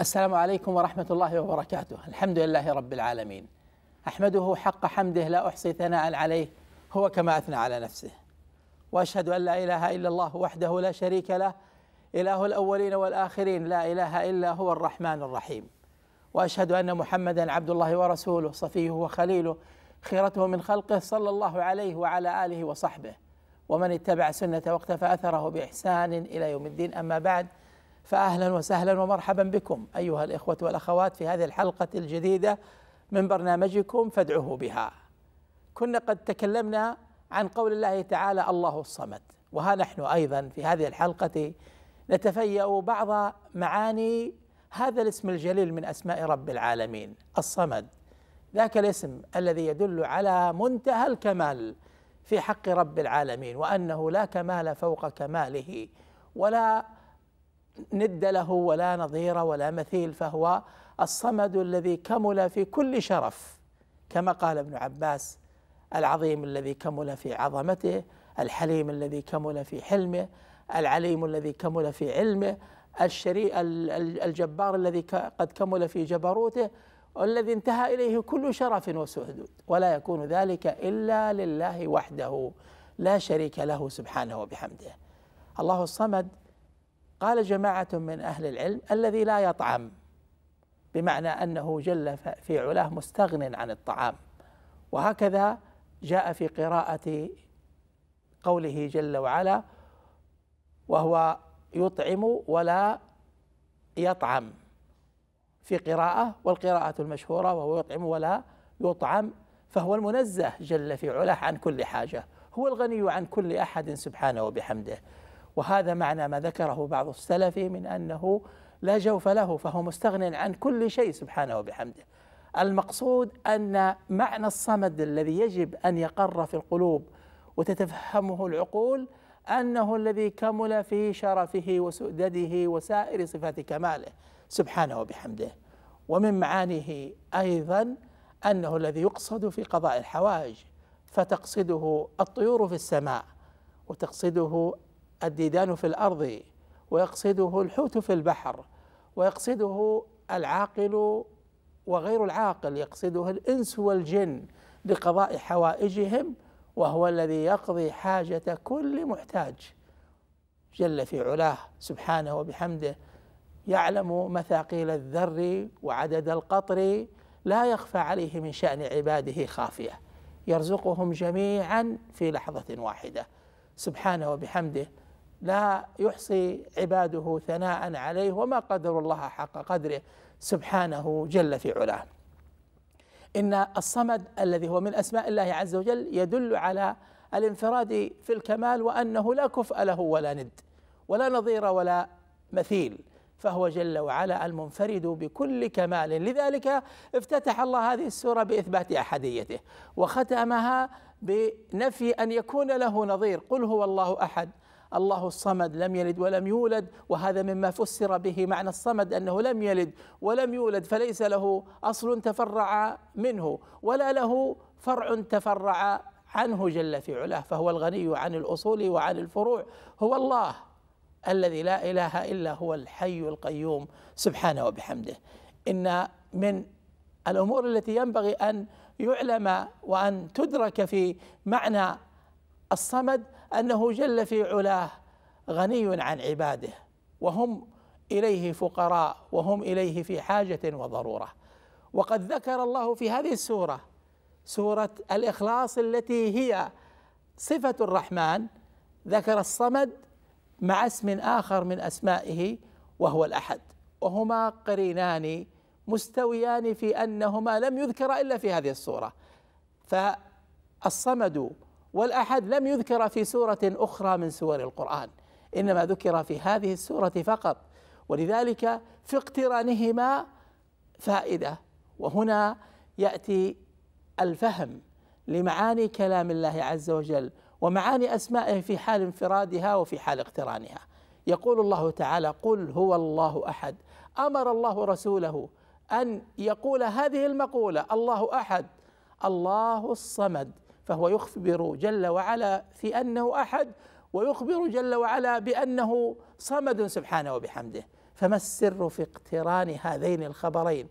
السلام عليكم ورحمة الله وبركاته، الحمد لله رب العالمين. أحمده حق حمده لا أحصي ثناء عليه هو كما أثنى على نفسه. وأشهد أن لا إله إلا الله وحده لا شريك له إله الأولين والآخرين لا إله إلا هو الرحمن الرحيم. وأشهد أن محمدا عبد الله ورسوله صفيه وخليله خيرته من خلقه صلى الله عليه وعلى آله وصحبه ومن اتبع سنة واقتفى أثره بإحسان إلى يوم الدين أما بعد فاهلا وسهلا ومرحبا بكم ايها الاخوه والاخوات في هذه الحلقه الجديده من برنامجكم فادعوه بها. كنا قد تكلمنا عن قول الله تعالى الله الصمد وها نحن ايضا في هذه الحلقه نتفيا بعض معاني هذا الاسم الجليل من اسماء رب العالمين الصمد ذاك الاسم الذي يدل على منتهى الكمال في حق رب العالمين وانه لا كمال فوق كماله ولا ند له ولا نظير ولا مثيل فهو الصمد الذي كمل في كل شرف كما قال ابن عباس العظيم الذي كمل في عظمته الحليم الذي كمل في حلمه العليم الذي كمل في علمه الشريء الجبار الذي قد كمل في جبروته والذي انتهى اليه كل شرف وسهدود ولا يكون ذلك الا لله وحده لا شريك له سبحانه وبحمده الله الصمد قال جماعة من أهل العلم الذي لا يطعم بمعنى أنه جل في علاه مستغن عن الطعام وهكذا جاء في قراءة قوله جل وعلا وهو يطعم ولا يطعم في قراءة والقراءة المشهورة وهو يطعم ولا يطعم فهو المنزه جل في علاه عن كل حاجة هو الغني عن كل أحد سبحانه وبحمده وهذا معنى ما ذكره بعض السلف من أنه لا جوف له فهو مستغن عن كل شيء سبحانه وبحمده المقصود أن معنى الصمد الذي يجب أن يقر في القلوب وتتفهمه العقول أنه الذي كمل في شرفه وسؤدده وسائر صفات كماله سبحانه وبحمده ومن معانيه أيضا أنه الذي يقصد في قضاء الحوائج فتقصده الطيور في السماء وتقصده الديدان في الارض ويقصده الحوت في البحر ويقصده العاقل وغير العاقل يقصده الانس والجن لقضاء حوائجهم وهو الذي يقضي حاجه كل محتاج جل في علاه سبحانه وبحمده يعلم مثاقيل الذر وعدد القطر لا يخفى عليه من شان عباده خافيه يرزقهم جميعا في لحظه واحده سبحانه وبحمده لا يحصي عباده ثناء عليه وما قدر الله حق قدره سبحانه جل في علاه إن الصمد الذي هو من أسماء الله عز وجل يدل على الانفراد في الكمال وأنه لا كفء له ولا ند ولا نظير ولا مثيل فهو جل وعلا المنفرد بكل كمال لذلك افتتح الله هذه السوره باثبات احديته وختمها بنفي ان يكون له نظير قل هو الله احد الله الصمد لم يلد ولم يولد وهذا مما فسر به معنى الصمد انه لم يلد ولم يولد فليس له اصل تفرع منه ولا له فرع تفرع عنه جل في علاه فهو الغني عن الاصول وعن الفروع هو الله الذي لا اله الا هو الحي القيوم سبحانه وبحمده ان من الامور التي ينبغي ان يعلم وان تدرك في معنى الصمد انه جل في علاه غني عن عباده وهم اليه فقراء وهم اليه في حاجه وضروره وقد ذكر الله في هذه السوره سوره الاخلاص التي هي صفه الرحمن ذكر الصمد مع اسم اخر من اسمائه وهو الاحد وهما قرينان مستويان في انهما لم يذكر الا في هذه السوره فالصمد والأحد لم يذكر في سورة أخرى من سور القرآن إنما ذكر في هذه السورة فقط ولذلك في اقترانهما فائدة وهنا يأتي الفهم لمعاني كلام الله عز وجل ومعاني أسمائه في حال انفرادها وفي حال اقترانها يقول الله تعالى قل هو الله أحد أمر الله رسوله أن يقول هذه المقولة الله أحد الله الصمد فهو يخبر جل وعلا في انه احد ويخبر جل وعلا بانه صمد سبحانه وبحمده فما السر في اقتران هذين الخبرين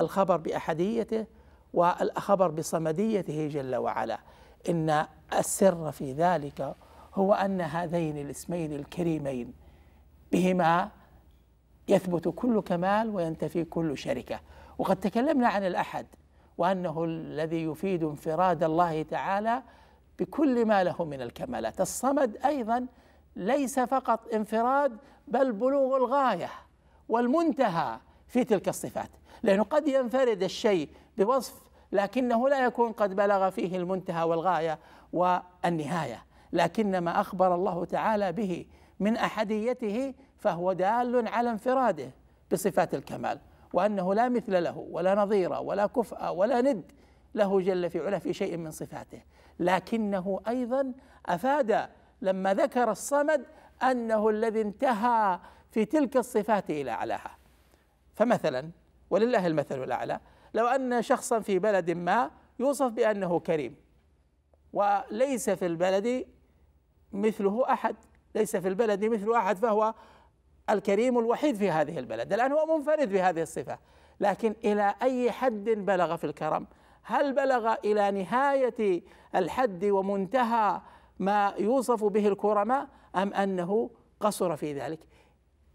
الخبر باحديته والخبر بصمديته جل وعلا ان السر في ذلك هو ان هذين الاسمين الكريمين بهما يثبت كل كمال وينتفي كل شركه وقد تكلمنا عن الاحد وأنه الذي يفيد انفراد الله تعالى بكل ما له من الكمالات الصمد أيضا ليس فقط انفراد بل بلوغ الغاية والمنتهى في تلك الصفات لأنه قد ينفرد الشيء بوصف لكنه لا يكون قد بلغ فيه المنتهى والغاية والنهاية لكن ما أخبر الله تعالى به من أحديته فهو دال على انفراده بصفات الكمال وأنه لا مثل له ولا نظير ولا كفء ولا ند له جل في علاه في شيء من صفاته لكنه أيضا أفاد لما ذكر الصمد أنه الذي انتهى في تلك الصفات إلى أعلاها فمثلا ولله المثل الأعلى لو أن شخصا في بلد ما يوصف بأنه كريم وليس في البلد مثله أحد ليس في البلد مثل أحد فهو الكريم الوحيد في هذه البلد الآن هو منفرد بهذه الصفة لكن إلى أي حد بلغ في الكرم هل بلغ إلى نهاية الحد ومنتهى ما يوصف به الكرماء أم أنه قصر في ذلك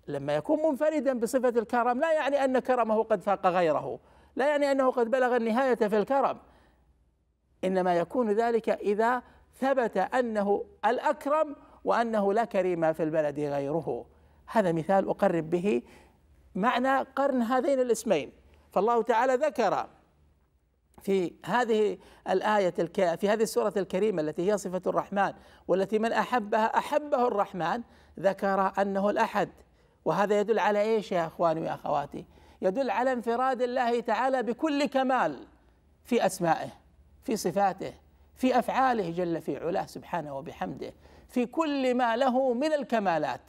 لما يكون منفردا بصفة الكرم لا يعني أن كرمه قد فاق غيره لا يعني أنه قد بلغ النهاية في الكرم إنما يكون ذلك إذا ثبت أنه الأكرم وأنه لا كريم في البلد غيره هذا مثال أقرب به معنى قرن هذين الاسمين فالله تعالى ذكر في هذه الآية الك... في هذه السورة الكريمة التي هي صفة الرحمن والتي من أحبها أحبه الرحمن ذكر أنه الأحد وهذا يدل على إيش يا أخواني وأخواتي يدل على انفراد الله تعالى بكل كمال في أسمائه في صفاته في أفعاله جل في علاه سبحانه وبحمده في كل ما له من الكمالات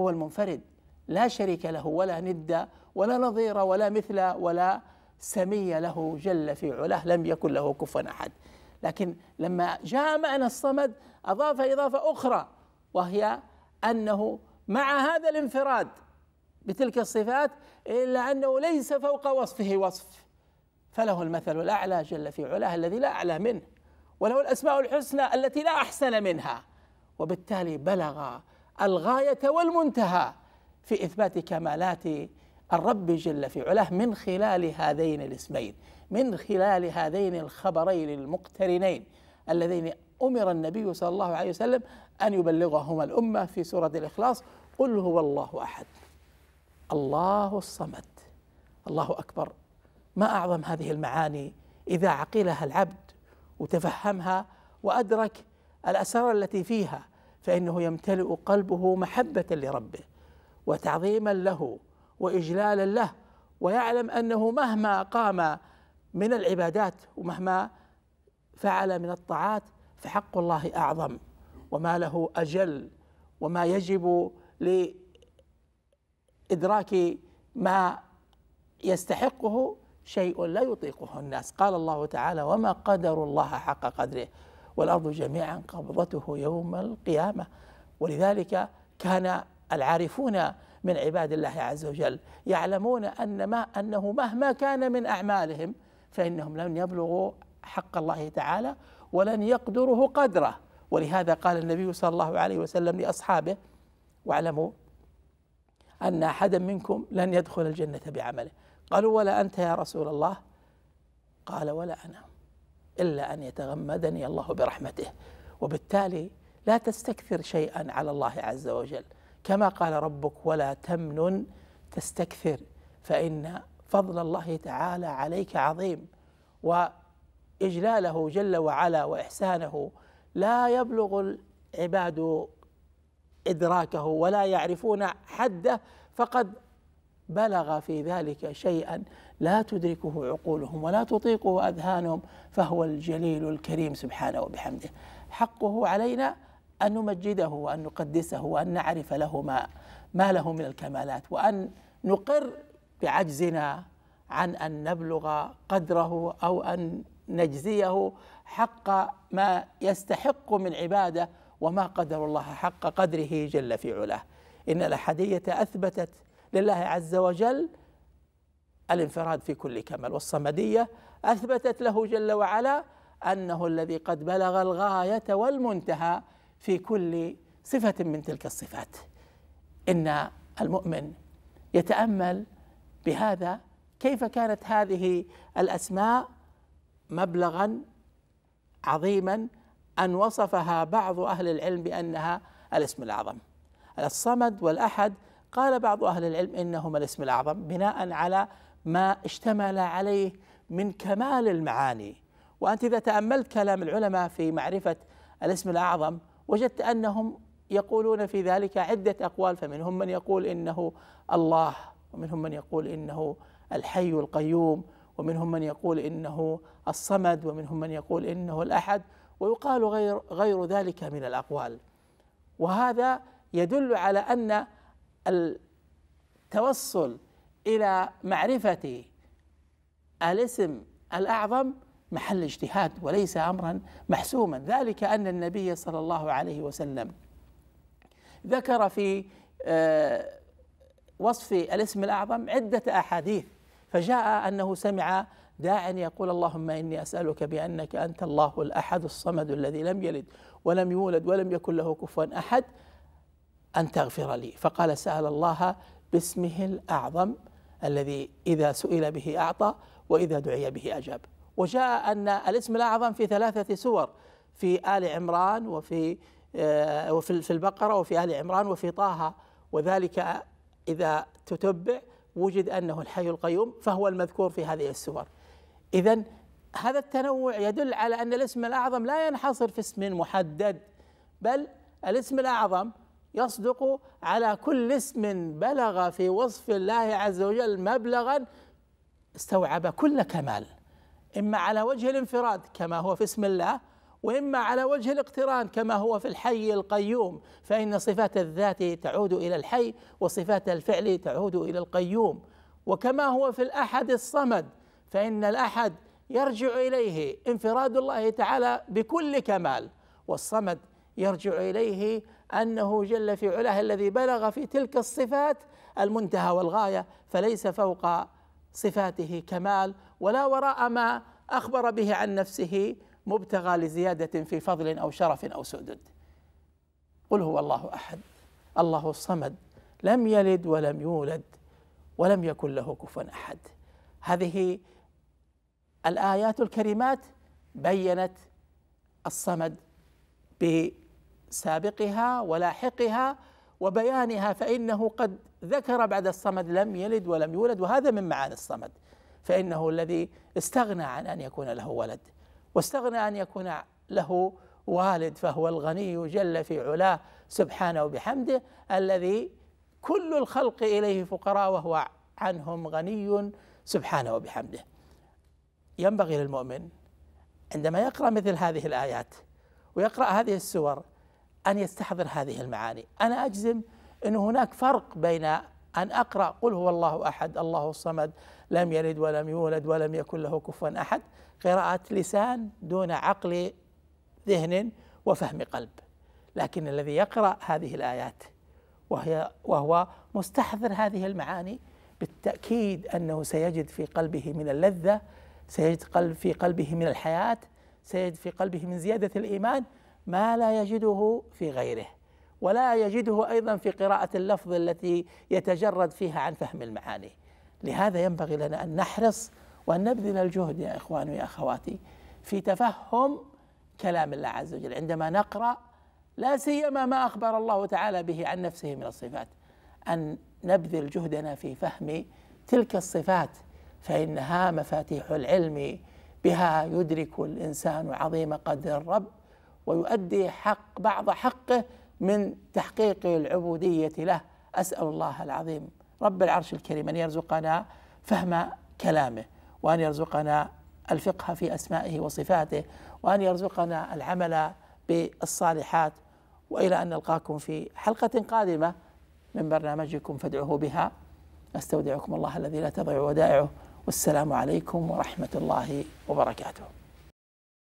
هو المنفرد لا شريك له ولا ند ولا نظير ولا مثل ولا سمي له جل في علاه لم يكن له كفوا احد لكن لما جاء معنى الصمد اضاف اضافه اخرى وهي انه مع هذا الانفراد بتلك الصفات الا انه ليس فوق وصفه وصف فله المثل الاعلى جل في علاه الذي لا اعلى منه وله الاسماء الحسنى التي لا احسن منها وبالتالي بلغ الغايه والمنتهى في اثبات كمالات الرب جل في علاه من خلال هذين الاسمين من خلال هذين الخبرين المقترنين اللذين امر النبي صلى الله عليه وسلم ان يبلغهما الامه في سوره الاخلاص قل هو الله احد الله الصمد الله اكبر ما اعظم هذه المعاني اذا عقلها العبد وتفهمها وادرك الاسرار التي فيها فإنه يمتلئ قلبه محبة لربه وتعظيما له وإجلالا له ويعلم أنه مهما قام من العبادات ومهما فعل من الطاعات فحق الله أعظم وما له أجل وما يجب لإدراك ما يستحقه شيء لا يطيقه الناس قال الله تعالى وما قدر الله حق قدره والأرض جميعا قبضته يوم القيامة ولذلك كان العارفون من عباد الله عز وجل يعلمون أن ما أنه مهما كان من أعمالهم فإنهم لن يبلغوا حق الله تعالى ولن يقدره قدره ولهذا قال النبي صلى الله عليه وسلم لأصحابه واعلموا أن أحدا منكم لن يدخل الجنة بعمله قالوا ولا أنت يا رسول الله قال ولا أنا إلا أن يتغمدني الله برحمته وبالتالي لا تستكثر شيئا على الله عز وجل كما قال ربك ولا تمنن تستكثر فإن فضل الله تعالى عليك عظيم وإجلاله جل وعلا وإحسانه لا يبلغ العباد إدراكه ولا يعرفون حده فقد بلغ في ذلك شيئا لا تدركه عقولهم ولا تطيقه اذهانهم فهو الجليل الكريم سبحانه وبحمده حقه علينا ان نمجده وان نقدسه وان نعرف له ما ما له من الكمالات وان نقر بعجزنا عن ان نبلغ قدره او ان نجزيه حق ما يستحق من عباده وما قدر الله حق قدره جل في علاه ان الاحديه اثبتت لله عز وجل الانفراد في كل كمال والصمدية أثبتت له جل وعلا أنه الذي قد بلغ الغاية والمنتهى في كل صفة من تلك الصفات إن المؤمن يتأمل بهذا كيف كانت هذه الأسماء مبلغا عظيما أن وصفها بعض أهل العلم بأنها الاسم الأعظم الصمد والأحد قال بعض أهل العلم إنهما الاسم الأعظم بناء على ما اشتمل عليه من كمال المعاني وأنت إذا تأملت كلام العلماء في معرفة الاسم الأعظم وجدت أنهم يقولون في ذلك عدة أقوال فمنهم من يقول إنه الله ومنهم من يقول إنه الحي القيوم ومنهم من يقول إنه الصمد ومنهم من يقول إنه الأحد ويقال غير, غير ذلك من الأقوال وهذا يدل على أن التوصل الى معرفه الاسم الاعظم محل اجتهاد وليس امرا محسوما ذلك ان النبي صلى الله عليه وسلم ذكر في آه، وصف الاسم الاعظم عده احاديث فجاء انه سمع داع يقول اللهم اني اسالك بانك انت الله الاحد الصمد الذي لم يلد ولم يولد ولم يكن له كفوا احد ان تغفر لي فقال سال الله باسمه الاعظم الذي إذا سئل به أعطى وإذا دعي به أجاب وجاء أن الاسم الأعظم في ثلاثة سور في آل عمران وفي آه، وفي في البقرة وفي آل عمران وفي طه وذلك إذا تتبع وجد أنه الحي القيوم فهو المذكور في هذه السور إذا هذا التنوع يدل على أن الاسم الأعظم لا ينحصر في اسم محدد بل الاسم الأعظم يصدق على كل اسم بلغ في وصف الله عز وجل مبلغا استوعب كل كمال إما على وجه الانفراد كما هو في اسم الله وإما على وجه الاقتران كما هو في الحي القيوم فإن صفات الذات تعود إلى الحي وصفات الفعل تعود إلى القيوم وكما هو في الأحد الصمد فإن الأحد يرجع إليه انفراد الله تعالى بكل كمال والصمد يرجع إليه انه جل في علاه الذي بلغ في تلك الصفات المنتهى والغايه فليس فوق صفاته كمال ولا وراء ما اخبر به عن نفسه مبتغى لزياده في فضل او شرف او سدد قل هو الله احد الله الصمد لم يلد ولم يولد ولم يكن له كفوا احد هذه الايات الكريمات بينت الصمد ب سابقها ولاحقها وبيانها فإنه قد ذكر بعد الصمد لم يلد ولم يولد وهذا من معاني الصمد فإنه الذي استغنى عن أن يكون له ولد واستغنى أن يكون له والد فهو الغني جل في علاه سبحانه وبحمده الذي كل الخلق إليه فقراء وهو عنهم غني سبحانه وبحمده ينبغي للمؤمن عندما يقرأ مثل هذه الآيات ويقرأ هذه السور أن يستحضر هذه المعاني أنا أجزم أن هناك فرق بين أن أقرأ قل هو الله أحد الله الصمد لم يلد ولم يولد ولم يكن له كفوا أحد قراءة لسان دون عقل ذهن وفهم قلب لكن الذي يقرأ هذه الآيات وهي وهو مستحضر هذه المعاني بالتأكيد أنه سيجد في قلبه من اللذة سيجد في قلبه من الحياة سيجد في قلبه من زيادة الإيمان ما لا يجده في غيره ولا يجده ايضا في قراءه اللفظ التي يتجرد فيها عن فهم المعاني لهذا ينبغي لنا ان نحرص وان نبذل الجهد يا اخواني ويا اخواتي في تفهم كلام الله عز وجل عندما نقرا لا سيما ما اخبر الله تعالى به عن نفسه من الصفات ان نبذل جهدنا في فهم تلك الصفات فانها مفاتيح العلم بها يدرك الانسان عظيم قدر الرب ويؤدي حق بعض حقه من تحقيق العبودية له أسأل الله العظيم رب العرش الكريم أن يرزقنا فهم كلامه وأن يرزقنا الفقه في أسمائه وصفاته وأن يرزقنا العمل بالصالحات وإلى أن نلقاكم في حلقة قادمة من برنامجكم فادعوه بها أستودعكم الله الذي لا تضيع ودائعه والسلام عليكم ورحمة الله وبركاته